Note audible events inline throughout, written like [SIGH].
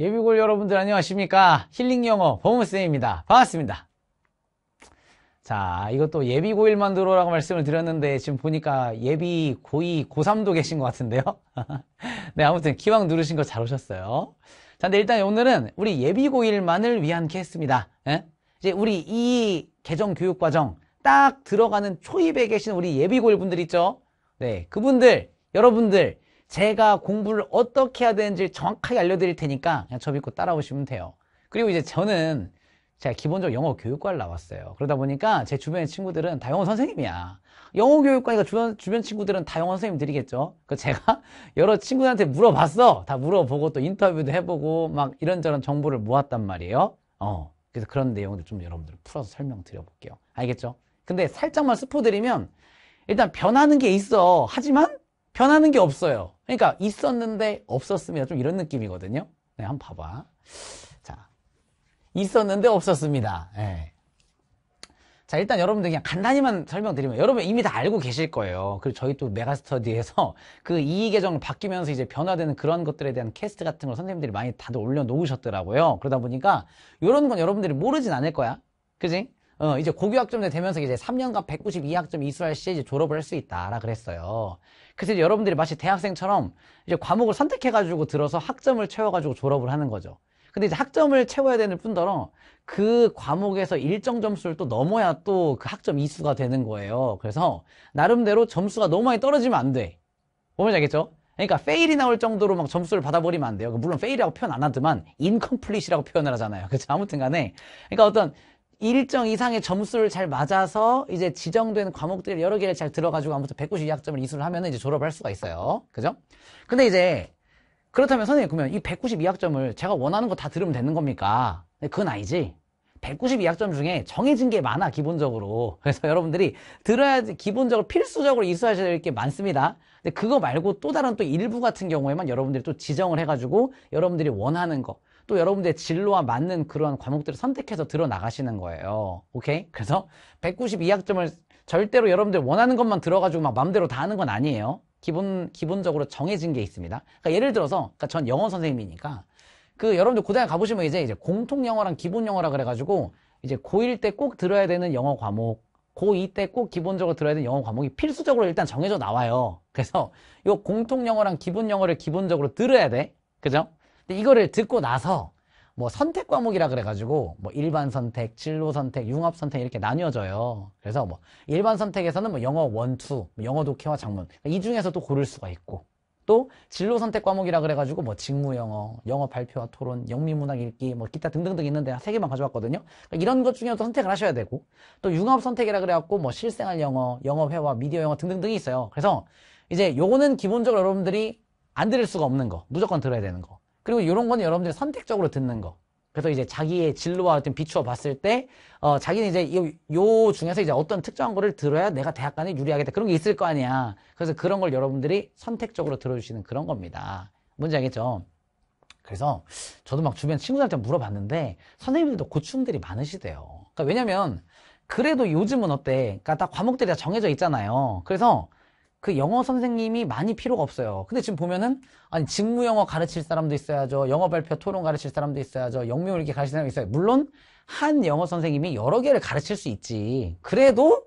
예비골 여러분들 안녕하십니까 힐링영어 범우쌤입니다 반갑습니다 자 이것도 예비고일 만들어라고 말씀을 드렸는데 지금 보니까 예비 고2 고3도 계신 것 같은데요 [LAUGHS] 네 아무튼 기왕 누르신 거 잘 오셨어요 자 근데 일단 오늘은 우리 예비고일만을 위한 캐스트입니다 예? 이제 우리 이 개정 교육과정 딱 들어가는 초입에 계신 우리 예비고일 분들 있죠 네 그분들 여러분들 제가 공부를 어떻게 해야 되는지 정확하게 알려드릴 테니까 그냥 저 믿고 따라오시면 돼요. 그리고 이제 저는 제가 기본적으로 영어 교육과를 나왔어요. 그러다 보니까 제 주변의 친구들은 다 영어 선생님이야. 영어 교육과니까 주변, 주변 친구들은 다 영어 선생님들이겠죠. 그 제가 [LAUGHS] 여러 친구들한테 물어봤어. 다 물어보고 또 인터뷰도 해보고 막 이런저런 정보를 모았단 말이에요. 어. 그래서 그런 내용들 좀 여러분들 풀어서 설명드려볼게요. 알겠죠? 근데 살짝만 스포드리면 일단 변하는 게 있어. 하지만 변하는 게 없어요. 그러니까 있었는데 없었습니다. 좀 이런 느낌이거든요. 네, 한번 봐봐. 자, 있었는데 없었습니다. 네. 자, 일단 여러분들 그냥 간단히만 설명드리면 여러분 이미 다 알고 계실 거예요. 그리고 저희 또 메가스터디에서 [LAUGHS] 그 이의계정 바뀌면서 이제 변화되는 그런 것들에 대한 캐스트 같은 걸 선생님들이 많이 다들 올려놓으셨더라고요. 그러다 보니까 이런 건 여러분들이 모르진 않을 거야. 그지? 어, 이제 고교학점제 되면서 이제 3년간 192학점 이수할 시에 이제 졸업을 할 수 있다라 그랬어요. 그래서 여러분들이 마치 대학생처럼 이제 과목을 선택해가지고 들어서 학점을 채워가지고 졸업을 하는 거죠. 근데 이제 학점을 채워야 되는 뿐더러 그 과목에서 일정 점수를 또 넘어야 또 그 학점 이수가 되는 거예요. 그래서 나름대로 점수가 너무 많이 떨어지면 안 돼. 보면 알겠죠? 그러니까 페일이 나올 정도로 막 점수를 받아버리면 안 돼요. 물론 페일이라고 표현 안 하지만 인컴플릿이라고 표현을 하잖아요. 그렇죠? 아무튼 간에 그러니까 어떤 일정 이상의 점수를 잘 맞아서 이제 지정된 과목들 여러 개를 잘 들어가지고 아무튼 192학점을 이수를 하면 이제 졸업할 수가 있어요. 그죠? 근데 이제 그렇다면 선생님 그러면 이 192학점을 제가 원하는 거 다 들으면 되는 겁니까? 네, 그건 아니지. 192학점 중에 정해진 게 많아 기본적으로 [LAUGHS] 그래서 여러분들이 들어야 기본적으로 필수적으로 이수하셔야 될 게 많습니다 근데 그거 말고 또 다른 또 일부 같은 경우에만 여러분들이 또 지정을 해가지고 여러분들이 원하는 거또 여러분들의 진로와 맞는 그러한 과목들을 선택해서 들어나가시는 거예요. 오케이? 그래서 192학점을 절대로 여러분들 원하는 것만 들어가지고 막 마음대로 다 하는 건 아니에요. 기본, 기본적으로 정해진 게 있습니다. 그러니까 예를 들어서, 그러니까 전 영어 선생님이니까 그 여러분들 고등학교 가보시면 이제 이제 공통 영어랑 기본 영어라 그래가지고 이제 고1 때 꼭 들어야 되는 영어 과목, 고2 때 꼭 기본적으로 들어야 되는 영어 과목이 필수적으로 일단 정해져 나와요. 그래서 이 공통 영어랑 기본 영어를 기본적으로 들어야 돼. 그죠? 근데 이거를 듣고 나서 뭐 선택 과목이라 그래가지고 뭐 일반 선택, 진로 선택, 융합 선택 이렇게 나뉘어져요. 그래서 뭐 일반 선택에서는 뭐 영어 원투, 뭐 영어 독해와 작문 그러니까 이 중에서도 고를 수가 있고 또 진로 선택 과목이라 그래가지고 뭐 직무 영어, 영어 발표와 토론, 영미문학 읽기 뭐 기타 등등등 있는데 세 개만 가져왔거든요. 그러니까 이런 것 중에도 선택을 하셔야 되고 또 융합 선택이라 그래갖고 뭐 실생활 영어, 영어 회화, 미디어 영어 등등등이 있어요. 그래서 이제 요거는 기본적으로 여러분들이 안 들을 수가 없는 거, 무조건 들어야 되는 거. 그리고 이런 거는 여러분들이 선택적으로 듣는 거. 그래서 이제 자기의 진로와 어떤 비추어 봤을 때, 어, 자기는 이제 요, 요 중에서 이제 어떤 특정한 거를 들어야 내가 대학 간에 유리하겠다. 그런 게 있을 거 아니야. 그래서 그런 걸 여러분들이 선택적으로 들어주시는 그런 겁니다. 뭔지 알겠죠? 그래서 저도 막 주변 친구들한테 물어봤는데, 선생님들도 고충들이 많으시대요. 그러니까 왜냐면, 그래도 요즘은 어때? 그러니까 다 과목들이 다 정해져 있잖아요. 그래서 그 영어 선생님이 많이 필요가 없어요. 근데 지금 보면은 아니 직무 영어 가르칠 사람도 있어야죠. 영어 발표 토론 가르칠 사람도 있어야죠. 영문 이렇게 가르칠 사람도 있어요. 물론 한 영어 선생님이 여러 개를 가르칠 수 있지. 그래도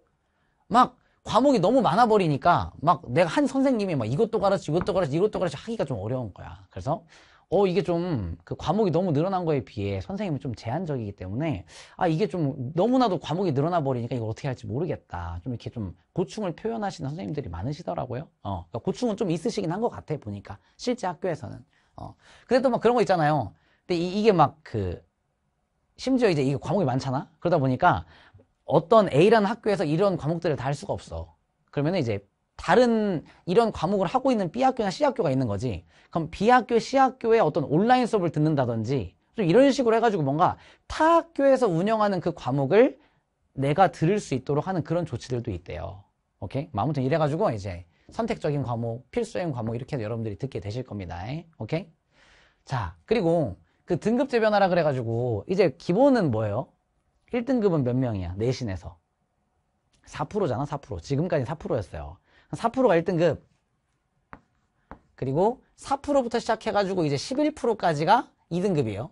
막 과목이 너무 많아 버리니까 막 내가 한 선생님이 막 이것도 가르치고 이것도 가르치고 이것도 가르치고 하기가 좀 어려운 거야. 그래서 어 이게 좀 그 과목이 너무 늘어난 거에 비해 선생님은 좀 제한적이기 때문에 아 이게 좀 너무나도 과목이 늘어나 버리니까 이걸 어떻게 할지 모르겠다 좀 이렇게 좀 고충을 표현하시는 선생님들이 많으시더라고요 어 그러니까 고충은 좀 있으시긴 한 것 같아 보니까 실제 학교에서는 어 근데 또막 그런 거 있잖아요 근데 이, 이게 막 그 심지어 이제 이게 과목이 많잖아 그러다 보니까 어떤 A라는 학교에서 이런 과목들을 다 할 수가 없어 그러면 이제 다른 이런 과목을 하고 있는 B학교나 C학교가 있는 거지 그럼 B학교, C학교의 어떤 온라인 수업을 듣는다든지 좀 이런 식으로 해가지고 뭔가 타 학교에서 운영하는 그 과목을 내가 들을 수 있도록 하는 그런 조치들도 있대요 오케이? 뭐 아무튼 이래가지고 이제 선택적인 과목, 필수형 과목 이렇게 여러분들이 듣게 되실 겁니다 오케이? 자 그리고 그 등급제 변화라 그래가지고 이제 기본은 뭐예요? 1등급은 몇 명이야 내신에서 4%잖아 4% 지금까지 4%였어요 4%가 1등급 그리고 4%부터 시작해가지고 이제 11%까지가 2등급이에요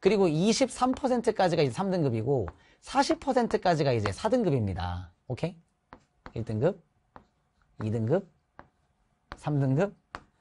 그리고 23%까지가 이제 3등급이고 40%까지가 이제 4등급입니다 오케이? 1등급 2등급 3등급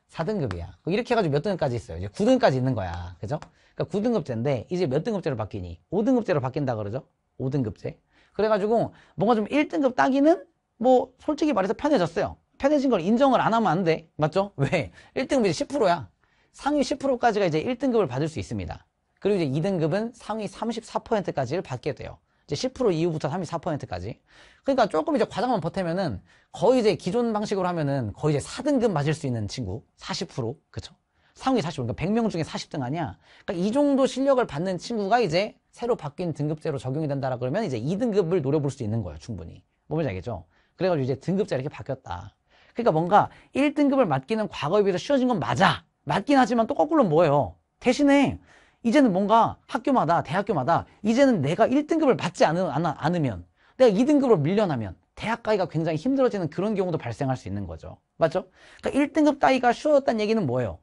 4등급이야 이렇게 해가지고 몇 등급까지 있어요 이제 9등까지 급 있는 거야 그죠? 그러니까 9등급제인데 이제 몇 등급제로 바뀌니? 5등급제로 바뀐다 그러죠? 5등급제 그래가지고 뭔가 좀 1등급 따기는 뭐 솔직히 말해서 편해졌어요. 편해진 걸 인정을 안 하면 안 돼. 맞죠? 왜? 1등급이 10%야. 상위 10%까지가 이제 1등급을 받을 수 있습니다. 그리고 이제 2등급은 상위 34%까지를 받게 돼요. 이제 10% 이후부터 34%까지. 그러니까 조금 이제 과장만 버티면은 거의 이제 기존 방식으로 하면은 거의 이제 4등급 맞을 수 있는 친구 40% 그쵸? 상위 40 그러니까 100명 중에 40등 아니야. 그러니까 이 정도 실력을 받는 친구가 이제 새로 바뀐 등급제로 적용이 된다라 그러면 이제 2등급을 노려볼 수 있는 거예요 충분히. 뭔지 알겠죠? 그래가지고 이제 등급제 이렇게 바뀌었다. 그러니까 뭔가 1등급을 맡기는 과거에 비해서 쉬워진 건 맞아. 맞긴 하지만 또 거꾸로 뭐예요? 대신에 이제는 뭔가 학교마다 대학교마다 이제는 내가 1등급을 받지 않, 않, 으면 내가 2등급을 밀려나면 대학 가기가 굉장히 힘들어지는 그런 경우도 발생할 수 있는 거죠. 맞죠? 그러니까 1등급 따위가 쉬워졌다는 얘기는 뭐예요?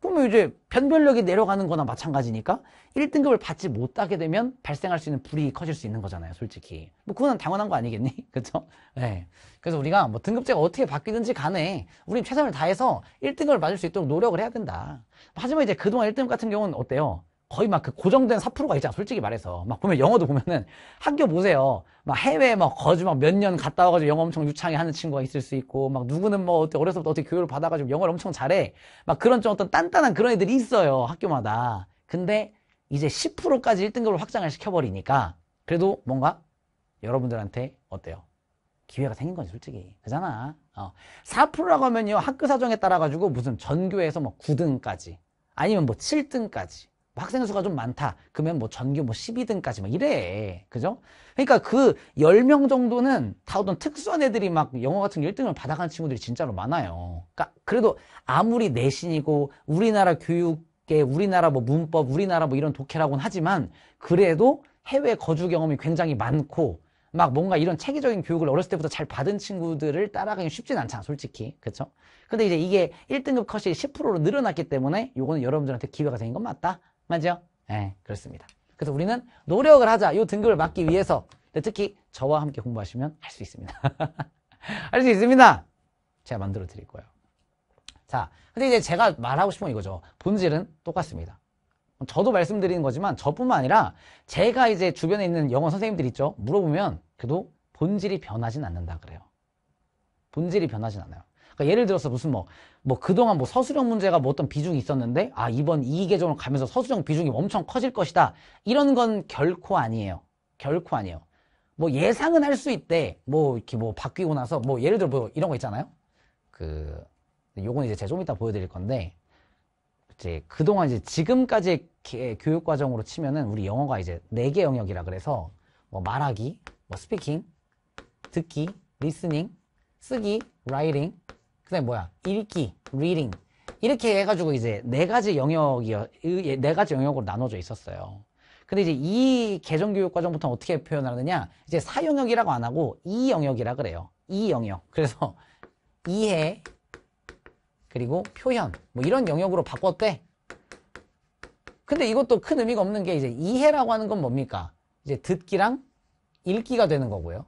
그러면 이제 변별력이 내려가는 거나 마찬가지니까 1등급을 받지 못하게 되면 발생할 수 있는 불이익이 커질 수 있는 거잖아요 솔직히 뭐 그건 당연한 거 아니겠니? [LAUGHS] 그쵸죠 네. 예. 그래서 우리가 뭐 등급제가 어떻게 바뀌든지 간에 우리 최선을 다해서 1등급을 받을 수 있도록 노력을 해야 된다 하지만 이제 그동안 1등급 같은 경우는 어때요? 거의 막 그 고정된 4%가 있잖아 솔직히 말해서 막 보면 영어도 보면은 학교 보세요 막 해외 막 거주 막 몇 년 갔다 와가지고 영어 엄청 유창히 하는 친구가 있을 수 있고 막 누구는 뭐 어때 어려서부터 어떻게 교육을 받아가지고 영어를 엄청 잘해 막 그런 좀 어떤 딴딴한 그런 애들이 있어요 학교마다 근데 이제 10%까지 1등급을 확장을 시켜버리니까 그래도 뭔가 여러분들한테 어때요 기회가 생긴 거지 솔직히 그잖아 어. 4%라고 하면요 학교 사정에 따라 가지고 무슨 전교에서 뭐 9등까지 아니면 뭐 7등까지 학생 수가 좀 많다. 그러면 뭐 전교 뭐 12등까지 막 이래. 그죠? 그러니까 그 10명 정도는 다 어떤 특수한 애들이 막 영어 같은 1등을 받아간 친구들이 진짜로 많아요. 그러니까 그래도 아무리 내신이고 우리나라 교육계, 우리나라 뭐 문법, 우리나라 뭐 이런 독해라고는 하지만 그래도 해외 거주 경험이 굉장히 많고 막 뭔가 이런 체계적인 교육을 어렸을 때부터 잘 받은 친구들을 따라가긴 쉽진 않잖아 솔직히 그렇죠 근데 이제 이게 1등급 컷이 10%로 늘어났기 때문에 이거는 여러분들한테 기회가 생긴 건 맞다 맞죠? 네, 그렇습니다. 그래서 우리는 노력을 하자. 이 등급을 막기 위해서. 특히 저와 함께 공부하시면 할 수 있습니다. [LAUGHS] 할 수 있습니다. 제가 만들어 드릴 거예요. 자, 근데 이제 제가 말하고 싶은 건 이거죠. 본질은 똑같습니다. 저도 말씀드리는 거지만 저뿐만 아니라 제가 이제 주변에 있는 영어 선생님들 있죠. 물어보면 그래도 본질이 변하진 않는다 그래요. 본질이 변하진 않아요. 그러니까 예를 들어서 무슨 뭐, 뭐 그동안 뭐 서술형 문제가 뭐 어떤 비중이 있었는데, 아, 이번 이개정으로 가면서 서술형 비중이 엄청 커질 것이다. 이런 건 결코 아니에요. 결코 아니에요. 뭐 예상은 할 수 있대. 뭐 이렇게 뭐 바뀌고 나서 뭐 예를 들어 뭐 이런 거 있잖아요. 그, 요건 이제 제가 좀 이따 보여드릴 건데, 이제 그동안 이제 지금까지 교육 과정으로 치면은 우리 영어가 이제 네 개 영역이라 그래서 뭐 말하기, 뭐 스피킹, 듣기, 리스닝, 쓰기, 라이팅, 그다음에 뭐야? 읽기, reading. 이렇게 해가지고 이제 네 가지 영역이 네 가지 영역으로 나눠져 있었어요. 근데 이제 이 개정 교육 과정부터 어떻게 표현하느냐? 이제 사 영역이라고 안 하고 이 영역이라 그래요. 이 영역. 그래서 [LAUGHS] 이해 그리고 표현 뭐 이런 영역으로 바꿨대. 근데 이것도 큰 의미가 없는 게 이제 이해라고 하는 건 뭡니까? 이제 듣기랑 읽기가 되는 거고요.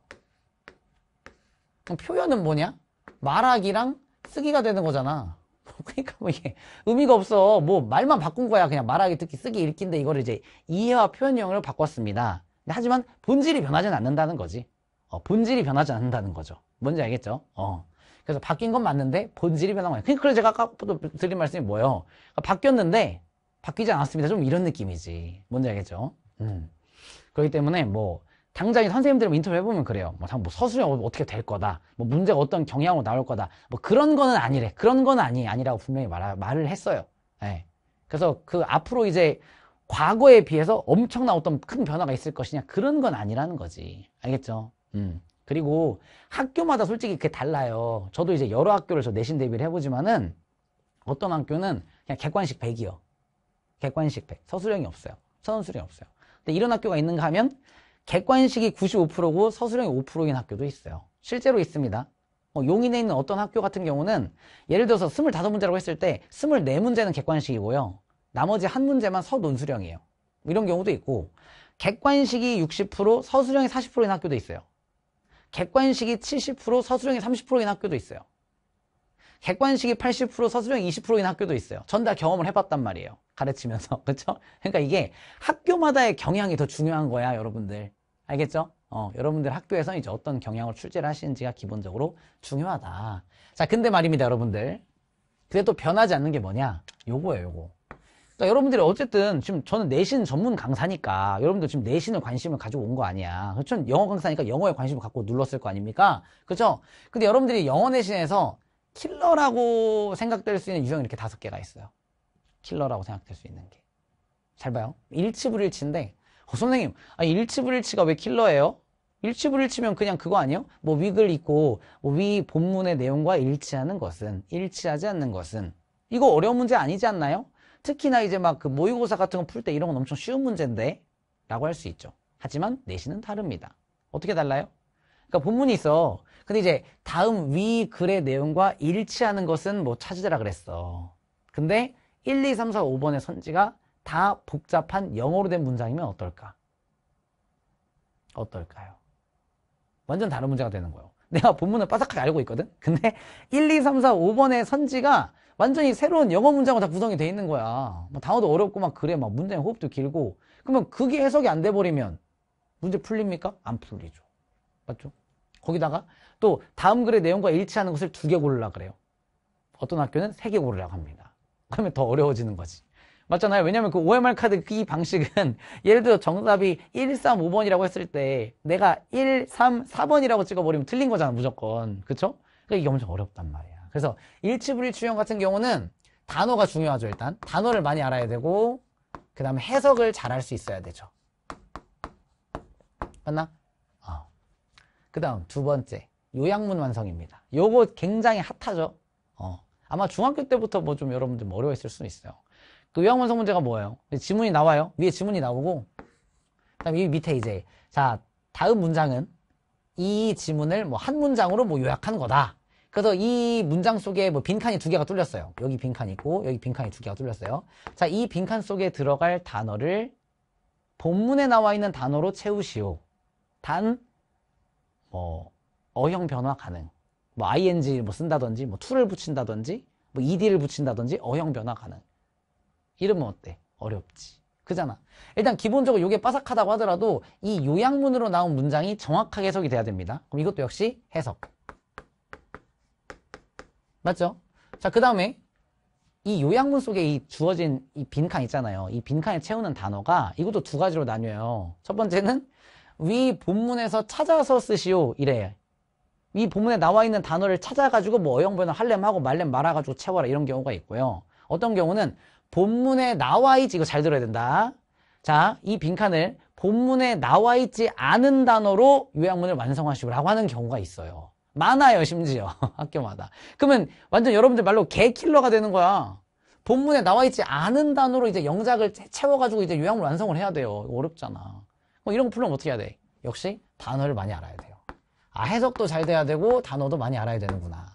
그럼 표현은 뭐냐? 말하기랑 쓰기가 되는 거잖아. [LAUGHS] 그러니까 뭐 이게 의미가 없어. 뭐 말만 바꾼 거야. 그냥 말하기, 듣기, 쓰기, 읽기인데 이거를 이제 이해와 표현형을 바꿨습니다. 하지만 본질이 변하진 않는다는 거지. 어, 본질이 변하지 않는다는 거죠. 뭔지 알겠죠? 어. 그래서 바뀐 건 맞는데 본질이 변한 거예요. 그래서 그러니까 제가 아까 드린 말씀이 뭐예요? 그러니까 바뀌었는데 바뀌지 않았습니다. 좀 이런 느낌이지. 뭔지 알겠죠? 음. 그렇기 때문에 뭐 당장에 선생님들은 뭐 인터뷰 해보면 그래요. 뭐, 뭐 서술이 어, 어떻게 될 거다. 뭐 문제가 어떤 경향으로 나올 거다. 뭐 그런 거는 아니래. 그런 건 아니, 아니라고 분명히 말, 말을 했어요. 예. 그래서 그 앞으로 이제 과거에 비해서 엄청난 어떤 큰 변화가 있을 것이냐. 그런 건 아니라는 거지. 알겠죠? 음. 그리고 학교마다 솔직히 그게 달라요. 저도 이제 여러 학교를 저 내신 대비를 해보지만은 어떤 학교는 그냥 객관식 100이요. 객관식 100. 서술형이 없어요. 선수령이 없어요. 근데 이런 학교가 있는가 하면 객관식이 95%고 서술형이 5%인 학교도 있어요. 실제로 있습니다. 뭐 용인에 있는 어떤 학교 같은 경우는 예를 들어서 25문제라고 했을 때 24문제는 객관식이고요. 나머지 한 문제만 서논술형이에요. 뭐 이런 경우도 있고 객관식이 60% 서술형이 40%인 학교도 있어요. 객관식이 70% 서술형이 30%인 학교도 있어요. 객관식이 80% 서술형이 20%인 학교도 있어요. 전 다 경험을 해봤단 말이에요. 가르치면서 [LAUGHS] 그렇죠? 그러니까 이게 학교마다의 경향이 더 중요한 거야 여러분들 알겠죠? 어, 여러분들 학교에서 이제 어떤 경향을 출제를 하시는지가 기본적으로 중요하다 자 근데 말입니다 여러분들 근데 또 변하지 않는 게 뭐냐 요거예요 요거 그러니까 여러분들이 어쨌든 지금 저는 내신 전문 강사니까 여러분들 지금 내신을 관심을 가지고 온 거 아니야 그렇죠? 영어 강사니까 영어에 관심을 갖고 눌렀을 거 아닙니까? 그렇죠? 근데 여러분들이 영어 내신에서 킬러라고 생각될 수 있는 유형이 이렇게 다섯 개가 있어요 킬러라고 생각될 수 있는 게. 잘 봐요. 일치불일치인데 어, 선생님 아, 일치불일치가 왜 킬러예요? 일치불일치면 그냥 그거 아니에요? 뭐 위글 있고 뭐위 본문의 내용과 일치하는 것은 일치하지 않는 것은 이거 어려운 문제 아니지 않나요? 특히나 이제 막 그 모의고사 같은 거 풀 때 이런 건 엄청 쉬운 문제인데 라고 할 수 있죠. 하지만 내신은 다릅니다. 어떻게 달라요? 그러니까 본문이 있어. 근데 이제 다음 위 글의 내용과 일치하는 것은 뭐 찾으라 그랬어. 근데 1, 2, 3, 4, 5번의 선지가 다 복잡한 영어로 된 문장이면 어떨까? 어떨까요? 완전 다른 문제가 되는 거예요. 내가 본문을 빠삭하게 알고 있거든? 근데 1, 2, 3, 4, 5번의 선지가 완전히 새로운 영어 문장으로 다 구성이 돼 있는 거야. 뭐 단어도 어렵고 막 그래. 막 문장의 호흡도 길고. 그러면 그게 해석이 안 돼버리면 문제 풀립니까? 안 풀리죠. 맞죠? 거기다가 또 다음 글의 내용과 일치하는 것을 두 개 고르라 그래요. 어떤 학교는 세 개 고르라고 합니다. 그러면 더 어려워지는 거지. 맞잖아요. 왜냐면 그 OMR 카드 이 방식은 [LAUGHS] 예를 들어 정답이 1, 3, 5번이라고 했을 때 내가 1, 3, 4번이라고 찍어버리면 틀린 거잖아, 무조건. 그쵸? 그러니까 이게 엄청 어렵단 말이야. 그래서 일치불일 추형 같은 경우는 단어가 중요하죠, 일단. 단어를 많이 알아야 되고, 그 다음에 해석을 잘 할 수 있어야 되죠. 맞나? 어. 그 다음 두 번째, 요약문 완성입니다. 요거 굉장히 핫하죠? 어. 아마 중학교 때부터 뭐 좀 여러분들 어려워했을 수는 있어요. 그 의학문서 문제가 뭐예요? 지문이 나와요. 위에 지문이 나오고 그다음 이 밑에 이제 자 다음 문장은 이 지문을 뭐 한 문장으로 뭐 요약한 거다. 그래서 이 문장 속에 뭐 빈칸이 두 개가 뚫렸어요. 여기 빈칸 있고 여기 빈칸이 두 개가 뚫렸어요. 자, 이 빈칸 속에 들어갈 단어를 본문에 나와 있는 단어로 채우시오. 단, 뭐, 어형 변화 가능. 뭐 ing 뭐 쓴다든지 뭐 to를 붙인다든지 뭐 ed를 붙인다든지 어형 변화 가능. 이러면 어때? 어렵지. 그잖아. 일단 기본적으로 이게 빠삭하다고 하더라도 이 요약문으로 나온 문장이 정확하게 해석이 돼야 됩니다. 그럼 이것도 역시 해석. 맞죠? 자, 그 다음에 이 요약문 속에 이 주어진 이 빈칸 있잖아요. 이 빈칸에 채우는 단어가 이것도 두 가지로 나뉘어요. 첫 번째는 위 본문에서 찾아서 쓰시오 이래. 이 본문에 나와 있는 단어를 찾아가지고 뭐 어영 번호 할렘 하고 말렘 말아가지고 채워라 이런 경우가 있고요. 어떤 경우는 본문에 나와 있지 이거 잘 들어야 된다. 자, 이 빈칸을 본문에 나와 있지 않은 단어로 요약문을 완성하시고라고 하는 경우가 있어요. 많아요, 심지어. [LAUGHS] 학교마다. 그러면 완전 여러분들 말로 개킬러가 되는 거야. 본문에 나와 있지 않은 단어로 이제 영작을 채워가지고 이제 요약문 완성을 해야 돼요. 어렵잖아. 뭐 이런 거 풀면 어떻게 해야 돼? 역시 단어를 많이 알아야 돼. 아 해석도 잘 돼야 되고 단어도 많이 알아야 되는구나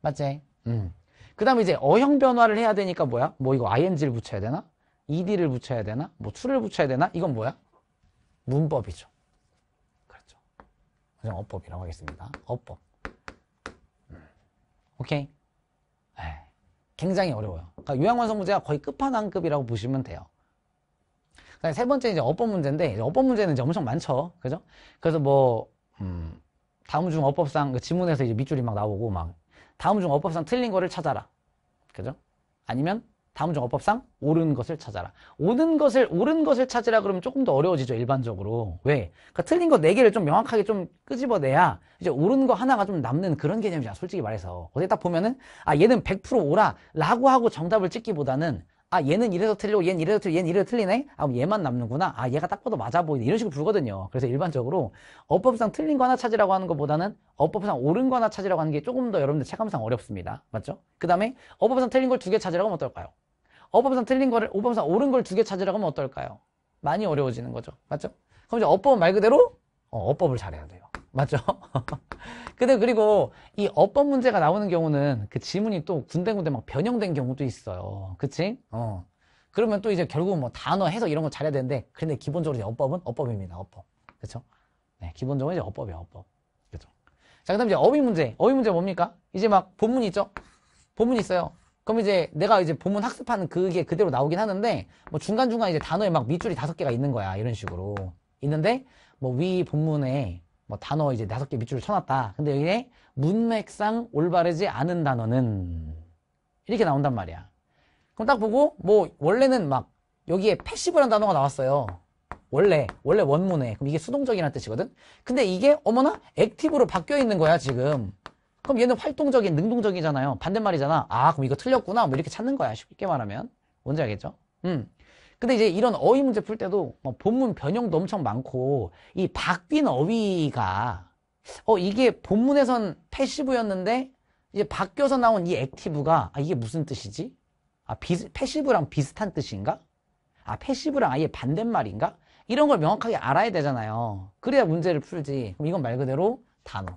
맞지? 음. 그 다음에 이제 어형 변화를 해야 되니까 뭐야? 뭐 이거 ing를 붙여야 되나? ed를 붙여야 되나? 뭐 to를 붙여야 되나? 이건 뭐야? 문법이죠 그렇죠 그냥 어법이라고 하겠습니다 어법 음. 오케이 에이, 굉장히 어려워요 그러니까 요양완성 문제가 거의 끝판왕급이라고 보시면 돼요 세 번째 이제 어법 문제인데 어법 문제는 이제 엄청 많죠 그죠? 그래서 뭐 음, 다음 중 어법상 그 지문에서 이제 밑줄이 막 나오고 막 다음 중 어법상 틀린 거를 찾아라. 그죠? 아니면 다음 중 어법상 옳은 것을 찾아라. 옳은 것을 옳은 것을 찾으라 그러면 조금 더 어려워지죠 일반적으로. 왜? 그러니까 틀린 거 네 개를 좀 명확하게 좀 끄집어내야 이제 옳은 거 하나가 좀 남는 그런 개념이야 솔직히 말해서 어디 딱 보면은 아 얘는 100% 오라라고 하고 정답을 찍기보다는 아 얘는 이래서 틀리고 얘는 이래서 틀리고 얘는 이래서 틀리네 아 얘만 남는구나 아 얘가 딱 봐도 맞아 보이네 이런 식으로 불거든요 그래서 일반적으로 어법상 틀린 거 하나 찾으라고 하는 것보다는 어법상 옳은 거 하나 찾으라고 하는 게 조금 더 여러분들 체감상 어렵습니다 맞죠? 그 다음에 어법상 틀린 걸 두 개 찾으라고 하면 어떨까요? 어법상 틀린 거를 어법상 옳은 걸 두 개 찾으라고 하면 어떨까요? 많이 어려워지는 거죠 맞죠? 그럼 이제 어법은 말 그대로 어, 어법을 잘해야 돼요 맞죠? [LAUGHS] 근데 그리고 이 어법 문제가 나오는 경우는 그 지문이 또 군데군데 막 변형된 경우도 있어요. 그치? 어. 그러면 또 이제 결국 뭐 단어 해석 이런 거 잘해야 되는데 근데 기본적으로 이제 어법은 어법입니다. 어법. 그렇죠? 네, 기본적으로 이제 어법이에요. 어법. 그렇죠? 자, 그다음 이제 어휘 문제. 어휘 문제 뭡니까? 이제 막 본문 이 있죠? 본문 이 있어요. 그럼 이제 내가 이제 본문 학습하는 그게 그대로 나오긴 하는데 뭐 중간중간 이제 단어에 막 밑줄이 다섯 개가 있는 거야. 이런 식으로. 있는데 뭐 위 본문에 뭐 단어 이제 다섯 개 밑줄 을 쳐놨다. 근데 여기에 문맥상 올바르지 않은 단어는 이렇게 나온단 말이야. 그럼 딱 보고 뭐 원래는 막 여기에 패시브란 단어가 나왔어요. 원래 원래 원문에 그럼 이게 수동적이라는 뜻이거든. 근데 이게 어머나 액티브로 바뀌어 있는 거야 지금. 그럼 얘는 활동적인 능동적이잖아요. 반대말이잖아. 아 그럼 이거 틀렸구나. 뭐 이렇게 찾는 거야 쉽게 말하면. 뭔지 알겠죠? 음. 근데 이제 이런 어휘 문제 풀 때도 뭐 본문 변형도 엄청 많고 이 바뀐 어휘가 어 이게 본문에선 패시브였는데 이제 바뀌어서 나온 이 액티브가 아 이게 무슨 뜻이지? 아 비, 패시브랑 비슷한 뜻인가? 아 패시브랑 아예 반대말인가? 이런 걸 명확하게 알아야 되잖아요 그래야 문제를 풀지 그럼 이건 말 그대로 단어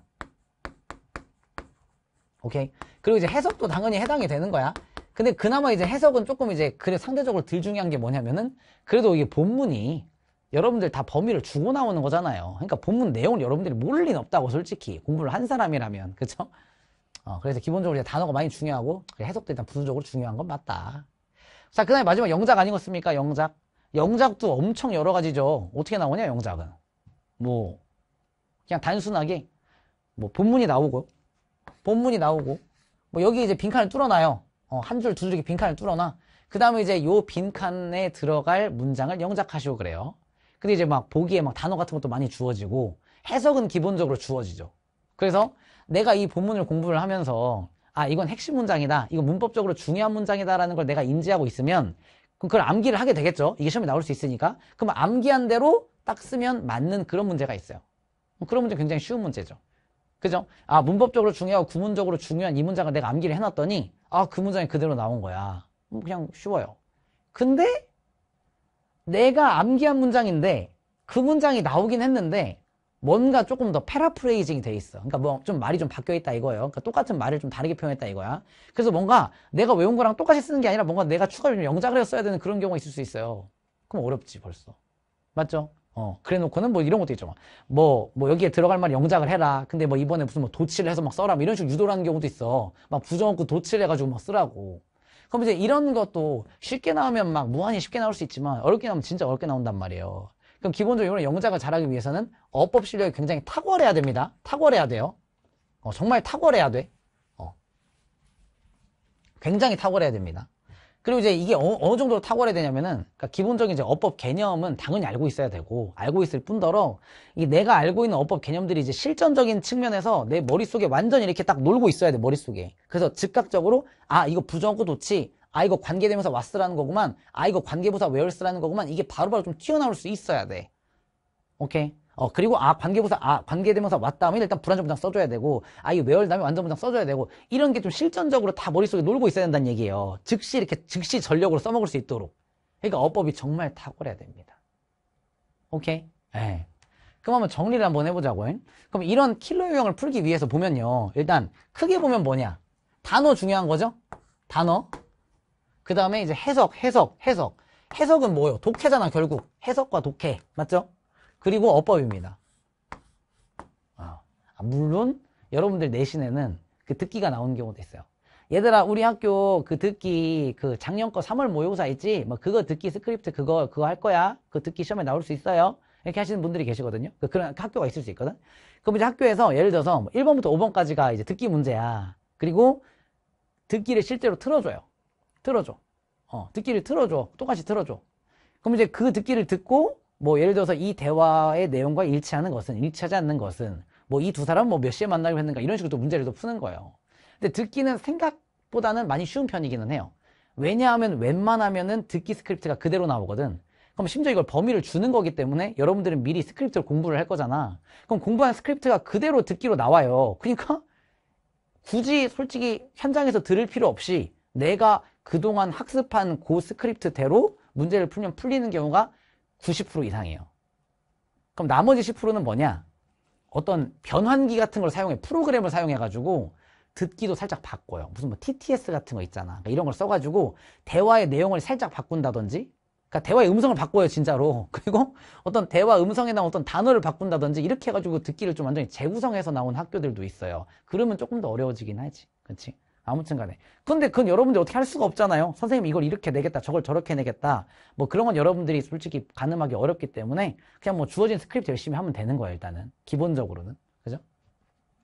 오케이 그리고 이제 해석도 당연히 해당이 되는 거야 근데 그나마 이제 해석은 조금 이제 그래 상대적으로 덜 중요한 게 뭐냐면은 그래도 이게 본문이 여러분들 다 범위를 주고 나오는 거잖아요. 그러니까 본문 내용을 여러분들이 모를 리는 없다고 솔직히 공부를 한 사람이라면 [LAUGHS] 그렇 어, 그래서 기본적으로 이제 단어가 많이 중요하고 해석도 일단 부수적으로 중요한 건 맞다. 자, 그 다음에 마지막 영작 아니겠습니까? 영작. 영작도 엄청 여러 가지죠. 어떻게 나오냐, 영작은. 뭐, 그냥 단순하게, 뭐, 본문이 나오고, 본문이 나오고, 뭐, 여기 이제 빈칸을 뚫어놔요. 어, 한 줄, 두 줄 이렇게 빈칸을 뚫어놔. 그 다음에 이제 요 빈칸에 들어갈 문장을 영작하시오 그래요. 근데 이제 막 보기에 막 단어 같은 것도 많이 주어지고 해석은 기본적으로 주어지죠. 그래서 내가 이 본문을 공부를 하면서 아 이건 핵심 문장이다. 이건 문법적으로 중요한 문장이다라는 걸 내가 인지하고 있으면 그걸 럼그 암기를 하게 되겠죠. 이게 시험에 나올 수 있으니까. 그럼 암기한 대로 딱 쓰면 맞는 그런 문제가 있어요. 그런 문제 굉장히 쉬운 문제죠. 그죠? 아 문법적으로 중요하고 구문적으로 중요한 이 문장을 내가 암기를 해놨더니 아 그 문장이 그대로 나온 거야. 뭐 그냥 쉬워요. 근데 내가 암기한 문장인데 그 문장이 나오긴 했는데 뭔가 조금 더 패라프레이징이 돼 있어. 그러니까 뭐 좀 말이 좀 바뀌어 있다 이거예요. 그러니까 똑같은 말을 좀 다르게 표현했다 이거야. 그래서 뭔가 내가 외운 거랑 똑같이 쓰는 게 아니라 뭔가 내가 추가로 영작을 해서 써야 되는 그런 경우가 있을 수 있어요. 그럼 어렵지 벌써. 맞죠? 어, 그래 놓고는 뭐 이런 것도 있죠. 뭐, 뭐 여기에 들어갈 말 영작을 해라. 근데 뭐 이번에 무슨 뭐 도치를 해서 막 써라. 뭐 이런 식으로 유도를 하는 경우도 있어. 막 부정 하고 도치를 해가지고 막 쓰라고. 그럼 이제 이런 것도 쉽게 나오면 막 무한히 쉽게 나올 수 있지만 어렵게 나오면 진짜 어렵게 나온단 말이에요. 그럼 기본적으로 영작을 잘하기 위해서는 어법 실력이 굉장히 탁월해야 됩니다. 탁월해야 돼요. 어, 정말 탁월해야 돼. 어. 굉장히 탁월해야 됩니다. 그리고 이제 이게 어, 느 정도로 탁월해야 되냐면은 그러니까 기본적인 이제 어법 개념은 당연히 알고 있어야 되고 알고 있을 뿐더러 이 내가 알고 있는 어법 개념들이 이제 실전적인 측면에서 내 머릿속에 완전히 이렇게 딱 놀고 있어야 돼 머릿속에 그래서 즉각적으로 아 이거 부정구 도치 아 이거 관계되면서 왔으라는 거구만 아 이거 관계부사 웨얼스라는 거구만 이게 바로바로 바로 좀 튀어나올 수 있어야 돼 오케이 어, 그리고 아, 관계부사, 아, 관계대명사 왔다 하면 일단 불안정문장 써줘야 되고, 아, 이 외월 다음에 완전문장 써줘야 되고, 이런 게 좀 실전적으로 다 머릿속에 놀고 있어야 된다는 얘기예요. 즉시 이렇게, 즉시 전력으로 써먹을 수 있도록. 그러니까 어법이 정말 탁월해야 됩니다. 오케이? 예. 그럼 한번 정리를 한번 해보자고. 요 그럼 이런 킬러 유형을 풀기 위해서 보면요. 일단, 크게 보면 뭐냐. 단어 중요한 거죠? 단어. 그 다음에 이제 해석, 해석, 해석. 해석은 뭐예요? 독해잖아, 결국. 해석과 독해. 맞죠? 그리고 어법입니다. 아, 아, 물론 여러분들 내신에는 그 듣기가 나오는 경우도 있어요. 얘들아 우리 학교 그 듣기 그 작년 거 3월 모의고사 있지? 뭐 그거 듣기 스크립트 그거 그거 할 거야. 그 듣기 시험에 나올 수 있어요. 이렇게 하시는 분들이 계시거든요. 그 그런 학교가 있을 수 있거든. 그럼 이제 학교에서 예를 들어서 1번부터 뭐 5번까지가 이제 듣기 문제야. 그리고 듣기를 실제로 틀어줘요. 틀어줘. 어, 듣기를 틀어줘. 똑같이 틀어줘. 그럼 이제 그 듣기를 듣고 뭐 예를 들어서 이 대화의 내용과 일치하는 것은 일치하지 않는 것은 뭐 이 두 사람 뭐 몇 시에 만나기로 했는가 이런 식으로 또 문제를 또 푸는 거예요. 근데 듣기는 생각보다는 많이 쉬운 편이기는 해요. 왜냐하면 웬만하면은 듣기 스크립트가 그대로 나오거든. 그럼 심지어 이걸 범위를 주는 거기 때문에 여러분들은 미리 스크립트를 공부를 할 거잖아. 그럼 공부한 스크립트가 그대로 듣기로 나와요. 그러니까 굳이 솔직히 현장에서 들을 필요 없이 내가 그동안 학습한 고그 스크립트대로 문제를 풀면 풀리는 경우가 90% 이상이에요. 그럼 나머지 10%는 뭐냐? 어떤 변환기 같은 걸 사용해 프로그램을 사용해 가지고 듣기도 살짝 바꿔요. 무슨 뭐 TTS 같은 거 있잖아. 그러니까 이런 걸 써가지고 대화의 내용을 살짝 바꾼다든지, 그러니까 대화의 음성을 바꿔요 진짜로. [LAUGHS] 그리고 어떤 대화 음성에 나온 어떤 단어를 바꾼다든지 이렇게 해가지고 듣기를 좀 완전히 재구성해서 나온 학교들도 있어요. 그러면 조금 더 어려워지긴 하지, 그렇지? 아무튼 간에. 근데 그건 여러분들이 어떻게 할 수가 없잖아요. 선생님 이걸 이렇게 내겠다, 저걸 저렇게 내겠다. 뭐 그런 건 여러분들이 솔직히 가늠하기 어렵기 때문에 그냥 뭐 주어진 스크립트 열심히 하면 되는 거예요, 일단은. 기본적으로는. 그죠?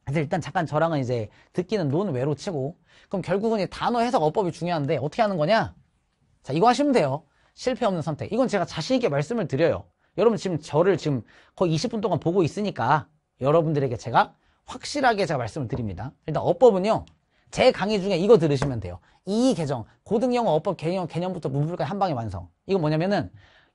그래서 일단 잠깐 저랑은 이제 듣기는 논외로 치고 그럼 결국은 이 단어 해석 어법이 중요한데 어떻게 하는 거냐? 자, 이거 하시면 돼요. 실패 없는 선택. 이건 제가 자신 있게 말씀을 드려요. 여러분 지금 저를 지금 거의 20분 동안 보고 있으니까 여러분들에게 제가 확실하게 제가 말씀을 드립니다. 일단 어법은요. 제 강의 중에 이거 들으시면 돼요. 이 계정, 고등영어 어법 개념, 개념부터 문법까지 한 방에 완성. 이건 뭐냐면은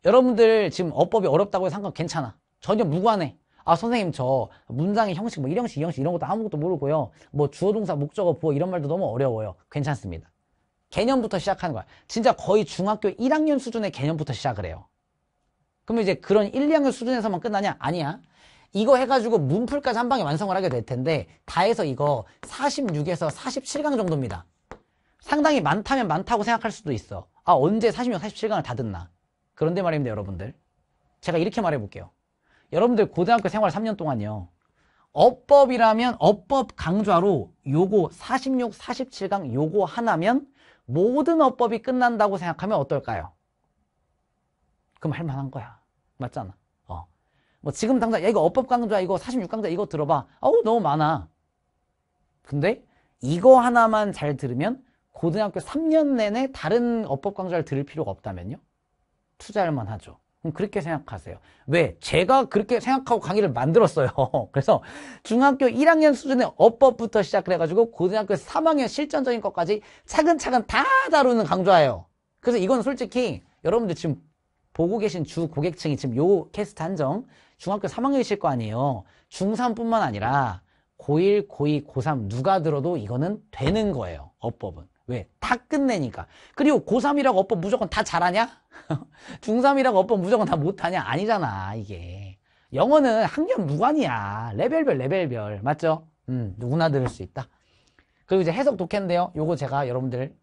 여러분들 지금 어법이 어렵다고 해서 상관 괜찮아. 전혀 무관해. 아 선생님 저 문장의 형식 뭐 1형식, 이형식 이런 것도 아무것도 모르고요. 뭐 주어, 동사, 목적어, 부어 이런 말도 너무 어려워요. 괜찮습니다. 개념부터 시작하는 거야. 진짜 거의 중학교 1학년 수준의 개념부터 시작을 해요. 그러면 이제 그런 1, 2학년 수준에서만 끝나냐? 아니야. 이거 해가지고 문풀까지 한 방에 완성을 하게 될 텐데 다 해서 이거 46에서 47강 정도입니다. 상당히 많다면 많다고 생각할 수도 있어. 아 언제 46, 47강을 다 듣나. 그런데 말입니다 여러분들. 제가 이렇게 말해볼게요. 여러분들 고등학교 생활 3년 동안요. 어법이라면 어법 강좌로 요거 46, 47강 요거 하나면 모든 어법이 끝난다고 생각하면 어떨까요? 그럼 할만한 거야. 맞잖아. 뭐 지금 당장 야 이거 어법 강좌 이거 46강좌 이거 들어봐 어우 너무 많아 근데 이거 하나만 잘 들으면 고등학교 3년 내내 다른 어법 강좌를 들을 필요가 없다면요 투자할 만하죠 그럼 그렇게 생각하세요 왜? 제가 그렇게 생각하고 강의를 만들었어요 [LAUGHS] 그래서 중학교 1학년 수준의 어법부터 시작을 해가지고 고등학교 3학년 실전적인 것까지 차근차근 다 다루는 강좌예요 그래서 이건 솔직히 여러분들 지금 보고 계신 주 고객층이 지금 요 캐스트 한정 중학교 3학년이실 거 아니에요. 중3뿐만 아니라 고1, 고2, 고3 누가 들어도 이거는 되는 거예요. 어법은. 왜? 다 끝내니까. 그리고 고3이라고 어법 무조건 다 잘하냐? [LAUGHS] 중3이라고 어법 무조건 다 못하냐? 아니잖아, 이게. 영어는 학년 무관이야. 레벨별, 레벨별. 맞죠? 음, 누구나 들을 수 있다. 그리고 이제 해석 독해인데요. 요거 제가 여러분들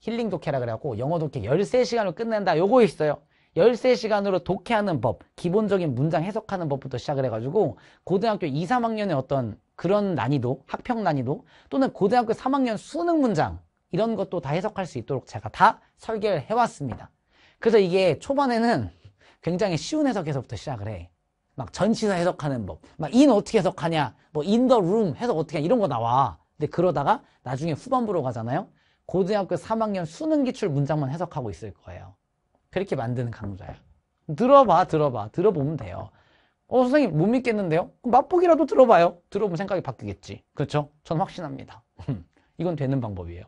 힐링 독해라 그래갖고 영어 독해 13시간을 끝낸다. 요거 있어요. 13시간으로 독해하는 법, 기본적인 문장 해석하는 법부터 시작을 해가지고 고등학교 2, 3학년의 어떤 그런 난이도, 학평 난이도 또는 고등학교 3학년 수능 문장 이런 것도 다 해석할 수 있도록 제가 다 설계를 해왔습니다. 그래서 이게 초반에는 굉장히 쉬운 해석에서부터 시작을 해. 막 전치사 해석하는 법, 막인 어떻게 해석하냐, 뭐 in the room 해석 어떻게 하냐 이런 거 나와. 근데 그러다가 나중에 후반부로 가잖아요. 고등학교 3학년 수능 기출 문장만 해석하고 있을 거예요. 그렇게 만드는 강좌야. 들어봐, 들어봐, 들어보면 돼요. 어, 선생님 못 믿겠는데요? 맛보기라도 들어봐요. 들어보면 생각이 바뀌겠지. 그렇죠? 전 확신합니다. 이건 되는 방법이에요.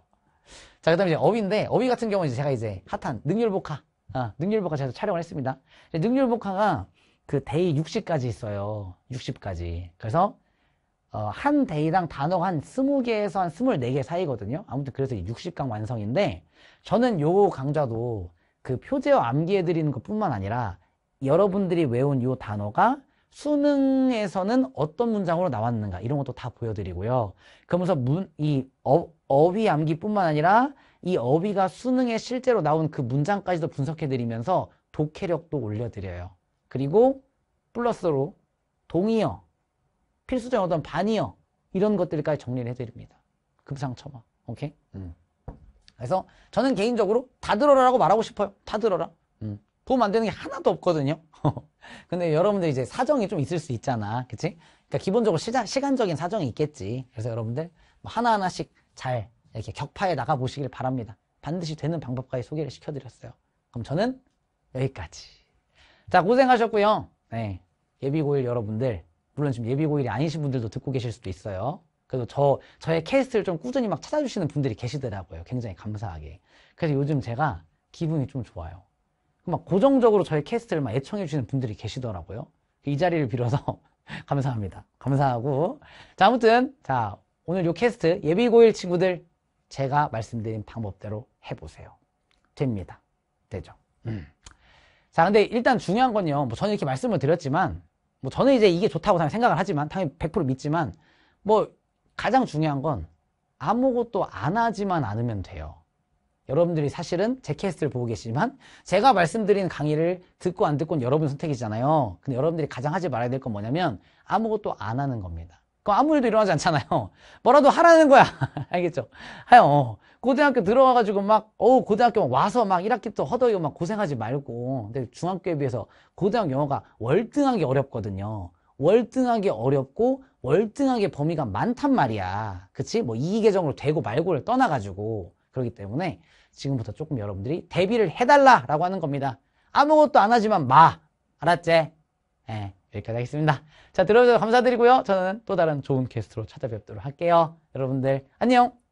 자, 그 다음에 이제 어휘인데, 어휘 같은 경우는 제가 이제 핫한 능률복화, 아, 능률복화 제가 촬영을 했습니다. 능률복화가 그 데이 60까지 있어요. 60까지. 그래서 어, 한 데이당 단어가 한 20개에서 한 24개 사이거든요. 아무튼 그래서 60강 완성인데 저는 요 강좌도 그 표제어 암기해 드리는 것뿐만 아니라 여러분들이 외운 이 단어가 수능에서는 어떤 문장으로 나왔는가 이런 것도 다 보여드리고요. 그러면서 문, 이 어, 어휘 암기뿐만 아니라 이 어휘가 수능에 실제로 나온 그 문장까지도 분석해드리면서 독해력도 올려드려요. 그리고 플러스로 동의어, 필수적 어떤 반의어 이런 것들까지 정리를 해드립니다. 급상첨화. 오케이? 음. 그래서 저는 개인적으로 다 들어라라고 말하고 싶어요. 다 들어라. 음. 도움 안 되는 게 하나도 없거든요. [LAUGHS] 근데 여러분들 이제 사정이 좀 있을 수 있잖아. 그치? 그러니까 기본적으로 시자, 시간적인 사정이 있겠지. 그래서 여러분들 뭐 하나하나씩 잘 이렇게 격파해 나가보시길 바랍니다. 반드시 되는 방법까지 소개를 시켜드렸어요. 그럼 저는 여기까지. 자, 고생하셨고요. 네. 예비고일 여러분들, 물론 지금 예비고일이 아니신 분들도 듣고 계실 수도 있어요. 그래서 저, 저의 케이스를 좀 꾸준히 막 찾아주시는 분들이 계시더라고요. 굉장히 감사하게. 그래서 요즘 제가 기분이 좀 좋아요. 막 고정적으로 저의 캐스트를막 애청해주시는 분들이 계시더라고요. 이 자리를 빌어서 [LAUGHS] 감사합니다. 감사하고. 자, 아무튼, 자, 오늘 요 캐스트 예비고일 친구들 제가 말씀드린 방법대로 해보세요. 됩니다. 되죠. 음. 자, 근데 일단 중요한 건요. 뭐 저는 이렇게 말씀을 드렸지만, 뭐 저는 이제 이게 좋다고 생각을 하지만, 당연히 100% 믿지만, 뭐 가장 중요한 건 아무것도 안 하지만 않으면 돼요. 여러분들이 사실은 제 캐스트를 보고 계시지만 제가 말씀드린 강의를 듣고 안 듣고는 여러분 선택이잖아요. 근데 여러분들이 가장 하지 말아야 될 건 뭐냐면 아무것도 안 하는 겁니다. 그럼 아무 일도 일어나지 않잖아요. [LAUGHS] 뭐라도 하라는 거야. [LAUGHS] 알겠죠? 하여 어. 고등학교 들어와가지고 막, 어우, 고등학교 막 와서 막 1학기 또 허덕이고 막 고생하지 말고. 근데 중학교에 비해서 고등학교 영어가 월등하게 어렵거든요. 월등하게 어렵고 월등하게 범위가 많단 말이야. 그치? 뭐 이의계정으로 되고 말고를 떠나가지고. 그렇기 때문에 지금부터 조금 여러분들이 대비를 해달라라고 하는 겁니다. 아무것도 안 하지만 마. 알았지? 예, 네, 여기까지 하겠습니다. 자, 들어주셔서 감사드리고요. 저는 또 다른 좋은 게스트로 찾아뵙도록 할게요. 여러분들, 안녕!